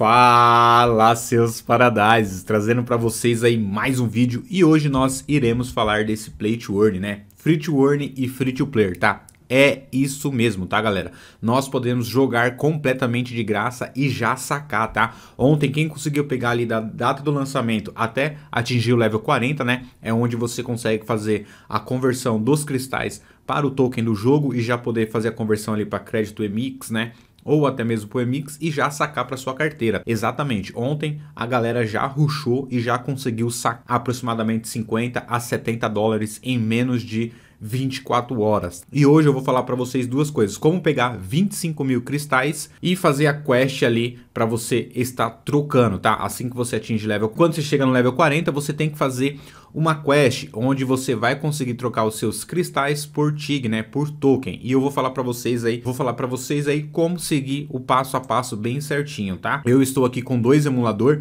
Fala seus paradises, trazendo para vocês aí mais um vídeo e hoje nós iremos falar desse play to earn, né? Free to earn e free to play, tá? É isso mesmo, tá galera? Nós podemos jogar completamente de graça e já sacar, tá? Ontem quem conseguiu pegar ali da data do lançamento até atingir o level 40, né? É onde você consegue fazer a conversão dos cristais para o token do jogo e já poder fazer a conversão ali para crédito EMIX, né? ou até mesmo para o Emix e já sacar para sua carteira. Exatamente, ontem a galera já ruxou e já conseguiu sacar aproximadamente 50 a 70 dólares em menos de 24 horas. E hoje eu vou falar para vocês duas coisas: como pegar 25 mil cristais e fazer a quest ali para você estar trocando, tá? Assim que você atinge level, quando você chega no level 40, você tem que fazer uma quest onde você vai conseguir trocar os seus cristais por TIG, né, por token. E eu vou falar para vocês aí, vou falar para vocês aí como seguir o passo a passo bem certinho, tá? Eu estou aqui com dois emulador,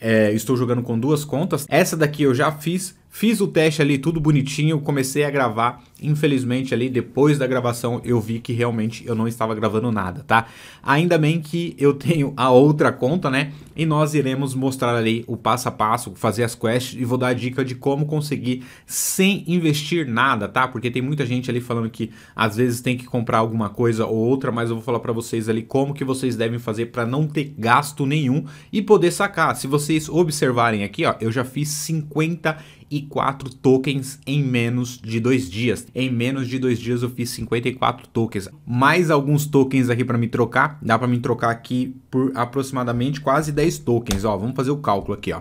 é, estou jogando com duas contas. Essa daqui eu já fiz Fiz o teste ali, tudo bonitinho, comecei a gravar Infelizmente, ali depois da gravação, eu vi que realmente eu não estava gravando nada, tá? Ainda bem que eu tenho a outra conta, né? E nós iremos mostrar ali o passo a passo, fazer as quests e vou dar a dica de como conseguir sem investir nada, tá? Porque tem muita gente ali falando que às vezes tem que comprar alguma coisa ou outra, mas eu vou falar para vocês ali como que vocês devem fazer para não ter gasto nenhum e poder sacar. Se vocês observarem aqui, ó, eu já fiz 50 e 4 tokens em menos de dois dias. Em menos de dois dias eu fiz 54 tokens. Mais alguns tokens aqui para me trocar. Dá para me trocar aqui por aproximadamente quase 10 tokens. Ó, vamos fazer o cálculo aqui, ó.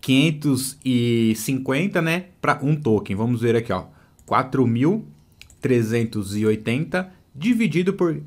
550, né, para um token. Vamos ver aqui, ó. 4.380 dividido por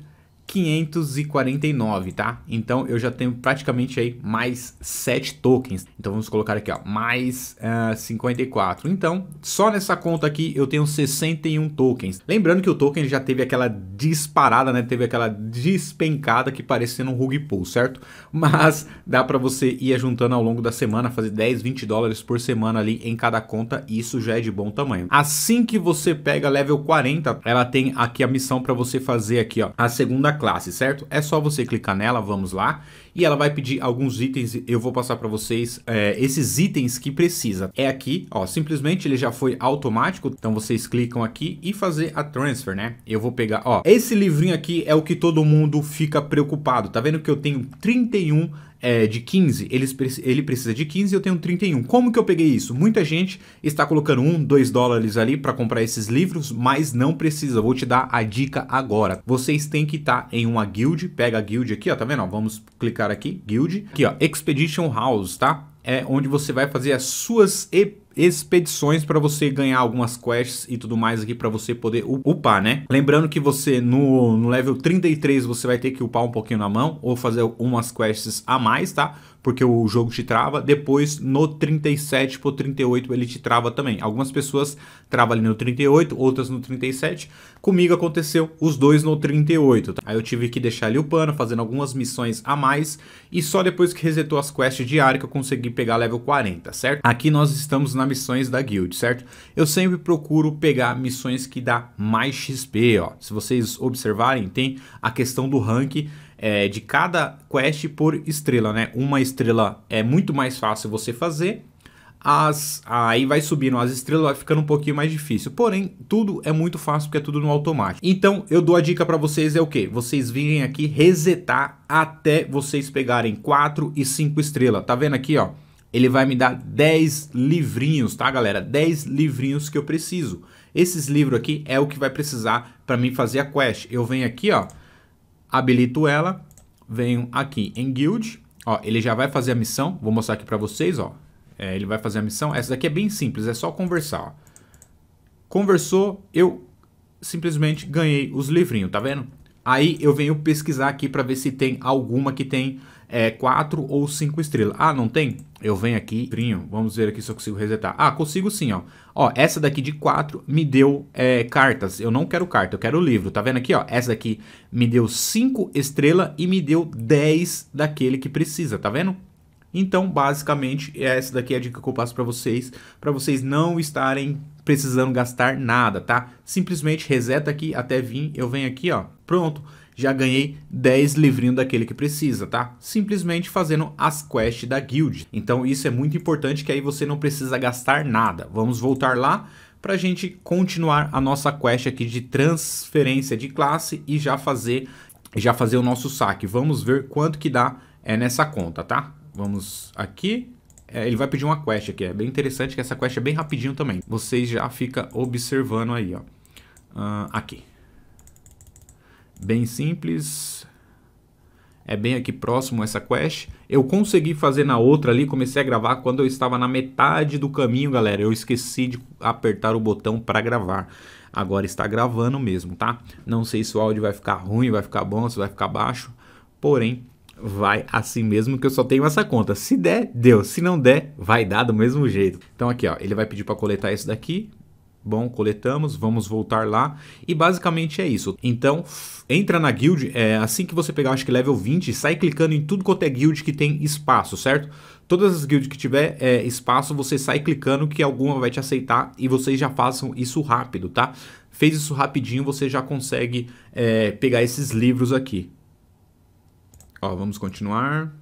549, tá? Então eu já tenho praticamente aí mais 7 tokens. Então vamos colocar aqui, ó, mais uh, eh, 54. Então, só nessa conta aqui eu tenho 61 tokens. Lembrando que o token já teve aquela disparada, né? Teve aquela despencada que parece um rug pull, certo? Mas dá para você ir juntando ao longo da semana, fazer 10, 20 dólares por semana ali em cada conta, e isso já é de bom tamanho. Assim que você pega level 40, ela tem aqui a missão para você fazer aqui, ó, a segunda classe, certo? É só você clicar nela, vamos lá, e ela vai pedir alguns itens, eu vou passar para vocês é, esses itens que precisa. É aqui, ó, simplesmente ele já foi automático, então vocês clicam aqui e fazer a transfer, né? Eu vou pegar, ó, esse livrinho aqui é o que todo mundo fica preocupado, tá vendo que eu tenho 31 é, de 15, ele ele precisa de 15 e eu tenho 31. Como que eu peguei isso? Muita gente está colocando 1, 2 dólares ali para comprar esses livros, mas não precisa. Vou te dar a dica agora. Vocês têm que estar tá em uma guild, pega a guild aqui, ó, tá vendo? Ó, vamos clicar aqui, guild. Aqui, ó, Expedition House, tá? É onde você vai fazer as suas EP expedições para você ganhar algumas quests e tudo mais aqui para você poder upar, né? Lembrando que você no, no level 33 você vai ter que upar um pouquinho na mão ou fazer umas quests a mais, tá? porque o jogo te trava. Depois, no 37 pro 38, ele te trava também. Algumas pessoas travam ali no 38, outras no 37. Comigo aconteceu os dois no 38. Tá? Aí eu tive que deixar ali o pano, fazendo algumas missões a mais. E só depois que resetou as quests diárias que eu consegui pegar level 40, certo? Aqui nós estamos nas missões da guild, certo? Eu sempre procuro pegar missões que dá mais XP, ó. Se vocês observarem, tem a questão do rank é, de cada quest por estrela, né? Uma estrela é muito mais fácil você fazer, as, aí vai subindo as estrelas, vai ficando um pouquinho mais difícil. Porém, tudo é muito fácil porque é tudo no automático. Então, eu dou a dica para vocês é o que? Vocês virem aqui resetar até vocês pegarem 4 e 5 estrelas. Tá vendo aqui, ó? Ele vai me dar 10 livrinhos, tá, galera? 10 livrinhos que eu preciso. Esses livros aqui é o que vai precisar para mim fazer a quest. Eu venho aqui, ó, habilito ela, venho aqui em Guild, ó, ele já vai fazer a missão, vou mostrar aqui para vocês, ó, é, ele vai fazer a missão, essa daqui é bem simples, é só conversar, ó. Conversou, eu simplesmente ganhei os livrinhos, tá vendo? Aí eu venho pesquisar aqui para ver se tem alguma que tem é, quatro ou cinco estrelas. Ah, não tem? Eu venho aqui, brinho vamos ver aqui se eu consigo resetar. Ah, consigo sim, ó. Ó, essa daqui de 4 me deu é, cartas. Eu não quero carta, eu quero livro. Tá vendo aqui, ó? Essa daqui me deu 5 estrelas e me deu 10 daquele que precisa, tá vendo? Então, basicamente, essa daqui é a dica que eu passo para vocês, para vocês não estarem precisando gastar nada, tá? Simplesmente reseta aqui até vir, eu venho aqui, ó, pronto já ganhei 10 livrinhos daquele que precisa, tá? Simplesmente fazendo as quests da guild. Então isso é muito importante que aí você não precisa gastar nada. Vamos voltar lá para a gente continuar a nossa quest aqui de transferência de classe e já fazer, já fazer o nosso saque. Vamos ver quanto que dá é, nessa conta, tá? Vamos aqui, é, ele vai pedir uma quest aqui. É bem interessante que essa quest é bem rapidinho também. Vocês já fica observando aí, ó. Uh, aqui bem simples. É bem aqui próximo essa quest. Eu consegui fazer na outra ali, comecei a gravar quando eu estava na metade do caminho, galera. Eu esqueci de apertar o botão para gravar. Agora está gravando mesmo, tá? Não sei se o áudio vai ficar ruim, vai ficar bom, se vai ficar baixo. Porém, vai assim mesmo que eu só tenho essa conta. Se der, deu. Se não der, vai dar do mesmo jeito. Então aqui, ó, ele vai pedir para coletar isso daqui. Bom, coletamos, vamos voltar lá. E basicamente é isso. Então, entra na guild, é, assim que você pegar, acho que level 20, sai clicando em tudo quanto é guild que tem espaço, certo? Todas as guilds que tiver é, espaço, você sai clicando que alguma vai te aceitar e vocês já façam isso rápido, tá? Fez isso rapidinho, você já consegue é, pegar esses livros aqui. Ó, vamos continuar.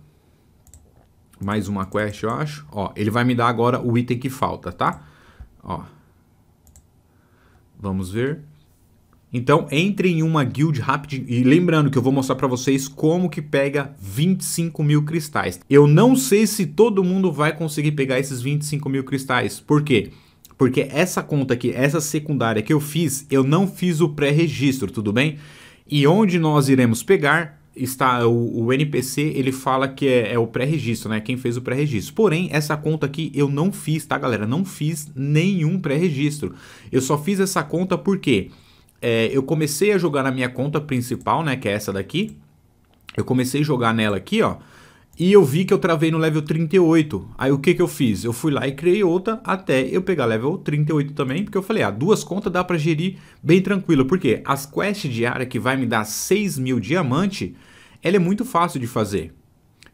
Mais uma quest, eu acho. Ó, ele vai me dar agora o item que falta, tá? Ó, Vamos ver. Então, entre em uma guild rapidinho. E lembrando que eu vou mostrar para vocês como que pega 25 mil cristais. Eu não sei se todo mundo vai conseguir pegar esses 25 mil cristais. Por quê? Porque essa conta aqui, essa secundária que eu fiz, eu não fiz o pré-registro, tudo bem? E onde nós iremos pegar está o, o, NPC ele fala que é, é o pré-registro, né? Quem fez o pré-registro. Porém, essa conta aqui eu não fiz, tá, galera? Não fiz nenhum pré-registro. Eu só fiz essa conta porque é, eu comecei a jogar na minha conta principal, né? Que é essa daqui. Eu comecei a jogar nela aqui, ó. E eu vi que eu travei no level 38. Aí o que, que eu fiz? Eu fui lá e criei outra até eu pegar level 38 também, porque eu falei, ah, duas contas dá para gerir bem tranquilo. Porque as quests diárias que vai me dar 6 mil diamante, ela é muito fácil de fazer.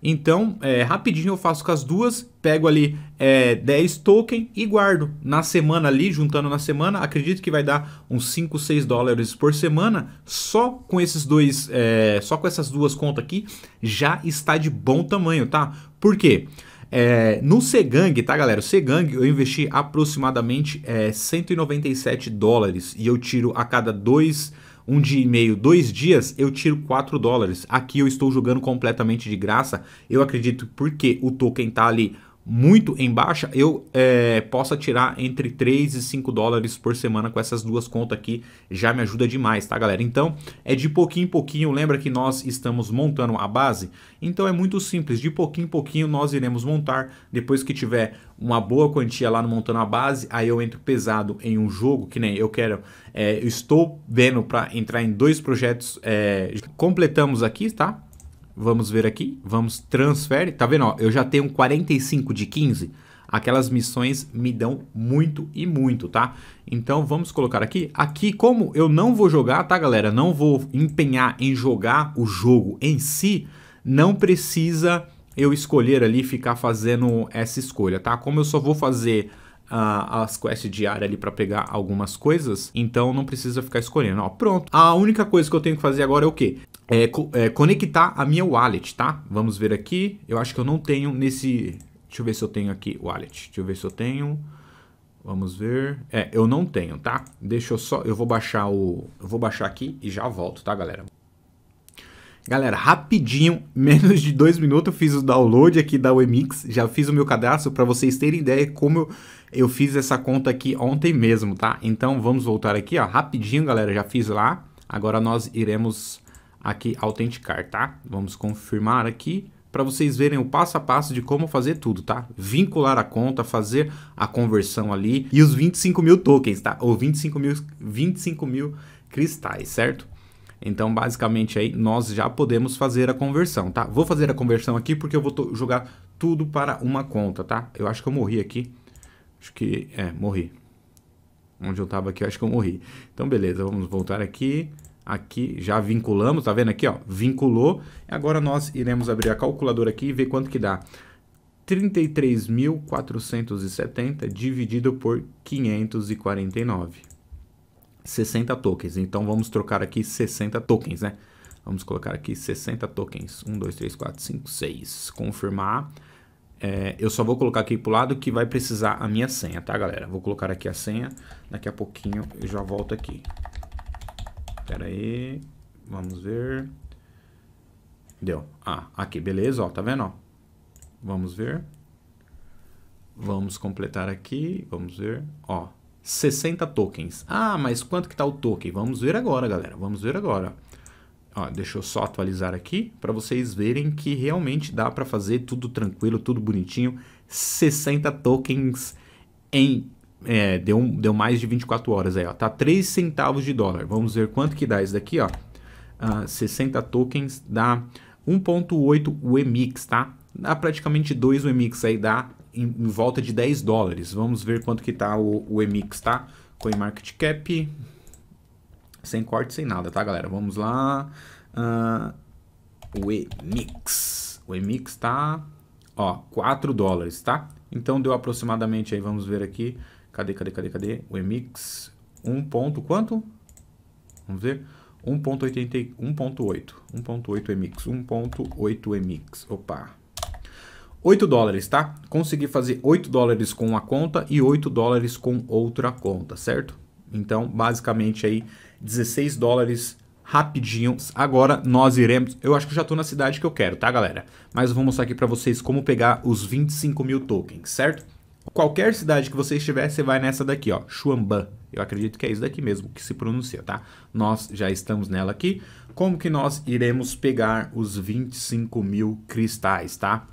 Então, é, rapidinho eu faço com as duas, pego ali é, 10 token e guardo. Na semana ali, juntando na semana, acredito que vai dar uns 5, 6 dólares por semana. Só com esses dois, é, só com essas duas contas aqui, já está de bom tamanho, tá? Por quê? É, no Segang, tá galera? O Segang eu investi aproximadamente é, 197 dólares e eu tiro a cada dois um dia e meio, dois dias, eu tiro 4 dólares. Aqui eu estou jogando completamente de graça. Eu acredito porque o token está ali muito em baixa, eu é, possa tirar entre 3 e 5 dólares por semana com essas duas contas aqui, já me ajuda demais, tá galera? Então, é de pouquinho em pouquinho, lembra que nós estamos montando a base? Então é muito simples, de pouquinho em pouquinho nós iremos montar, depois que tiver uma boa quantia lá no montando a base, aí eu entro pesado em um jogo, que nem eu quero, é, eu estou vendo para entrar em dois projetos, é, completamos aqui, tá? Vamos ver aqui. Vamos transferir Tá vendo? Ó, eu já tenho 45 de 15. Aquelas missões me dão muito e muito, tá? Então vamos colocar aqui. Aqui, como eu não vou jogar, tá, galera? Não vou empenhar em jogar o jogo em si. Não precisa eu escolher ali, ficar fazendo essa escolha, tá? Como eu só vou fazer as quests diárias ali para pegar algumas coisas, então não precisa ficar escolhendo. Ó, pronto. A única coisa que eu tenho que fazer agora é o quê? É, co é conectar a minha wallet, tá? Vamos ver aqui. Eu acho que eu não tenho nesse... Deixa eu ver se eu tenho aqui wallet. Deixa eu ver se eu tenho... Vamos ver. É, eu não tenho, tá? Deixa eu só, eu vou baixar o, eu vou baixar aqui e já volto, tá, galera? Galera, rapidinho, menos de dois minutos eu fiz o download aqui da Wemix, já fiz o meu cadastro para vocês terem ideia como eu, eu fiz essa conta aqui ontem mesmo, tá? Então vamos voltar aqui, ó, rapidinho, galera, já fiz lá. Agora nós iremos aqui autenticar, tá? Vamos confirmar aqui para vocês verem o passo a passo de como fazer tudo, tá? Vincular a conta, fazer a conversão ali e os 25 mil tokens, tá? Ou 25 mil, 25 mil cristais, certo? Então, basicamente aí nós já podemos fazer a conversão, tá? Vou fazer a conversão aqui porque eu vou jogar tudo para uma conta, tá? Eu acho que eu morri aqui. Acho que é, morri. Onde eu estava aqui, eu acho que eu morri. Então, beleza, vamos voltar aqui. Aqui já vinculamos, tá vendo aqui, ó? Vinculou. Agora nós iremos abrir a calculadora aqui e ver quanto que dá. 33.470 dividido por 549. 60 tokens. Então vamos trocar aqui 60 tokens, né? Vamos colocar aqui 60 tokens. 1, 2, 3, 4, 5, 6. Confirmar. É, eu só vou colocar aqui pro lado que vai precisar a minha senha, tá, galera? Vou colocar aqui a senha. Daqui a pouquinho eu já volto aqui. Pera aí. Vamos ver. Deu. Ah, aqui. Beleza, ó. Tá vendo, ó? Vamos ver. Vamos completar aqui. Vamos ver. Ó. 60 tokens. Ah, mas quanto que está o token? Vamos ver agora, galera. Vamos ver agora. Ó, deixa eu só atualizar aqui para vocês verem que realmente dá para fazer tudo tranquilo, tudo bonitinho. 60 tokens em é, deu, deu mais de 24 horas aí, ó. Tá 3 centavos de dólar. Vamos ver quanto que dá isso daqui, ó. Uh, ah, 60 tokens dá 1.8 UEMIX, tá? Dá praticamente 2 UEMIX aí, dá em, em, volta de 10 dólares. Vamos ver quanto que tá o, o EMIX, tá? CoinMarketCap, sem corte, sem nada, tá, galera? Vamos lá. Uh, o EMIX. O EMIX tá, ó, 4 dólares, tá? Então deu aproximadamente aí, vamos ver aqui. Cadê, cadê, cadê, cadê? O EMIX, 1 ponto quanto? Vamos ver. 1.8 1.8 EMIX, 1.8 EMIX, opa, 8 dólares, tá? Consegui fazer 8 dólares com uma conta e 8 dólares com outra conta, certo? Então, basicamente aí 16 dólares rapidinho. Agora nós iremos... Eu acho que já estou na cidade que eu quero, tá, galera? Mas eu vou mostrar aqui para vocês como pegar os 25 mil tokens, certo? Qualquer cidade que você estiver, você vai nessa daqui, ó, Chuamban. Eu acredito que é isso daqui mesmo que se pronuncia, tá? Nós já estamos nela aqui. Como que nós iremos pegar os 25 mil cristais, tá?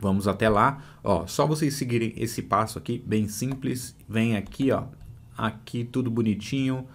Vamos até lá, ó, só vocês seguirem esse passo aqui, bem simples, vem aqui, ó, aqui tudo bonitinho,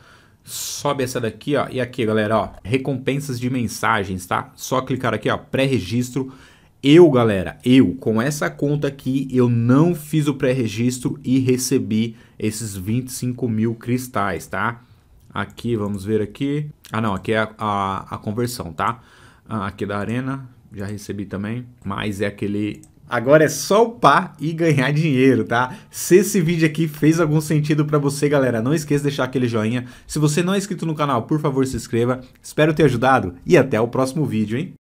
sobe essa daqui, ó, e aqui, galera, ó, recompensas de mensagens, tá? Só clicar aqui, ó, pré-registro, eu, galera, eu, com essa conta aqui, eu não fiz o pré-registro e recebi esses 25 mil cristais, tá? Aqui, vamos ver aqui. Ah, não, aqui é a, a, a conversão, tá? Ah, aqui é da Arena, já recebi também. Mas é aquele Agora é só upar e ganhar dinheiro, tá? Se esse vídeo aqui fez algum sentido para você, galera, não esqueça de deixar aquele joinha. Se você não é inscrito no canal, por favor, se inscreva. Espero ter ajudado e até o próximo vídeo, hein?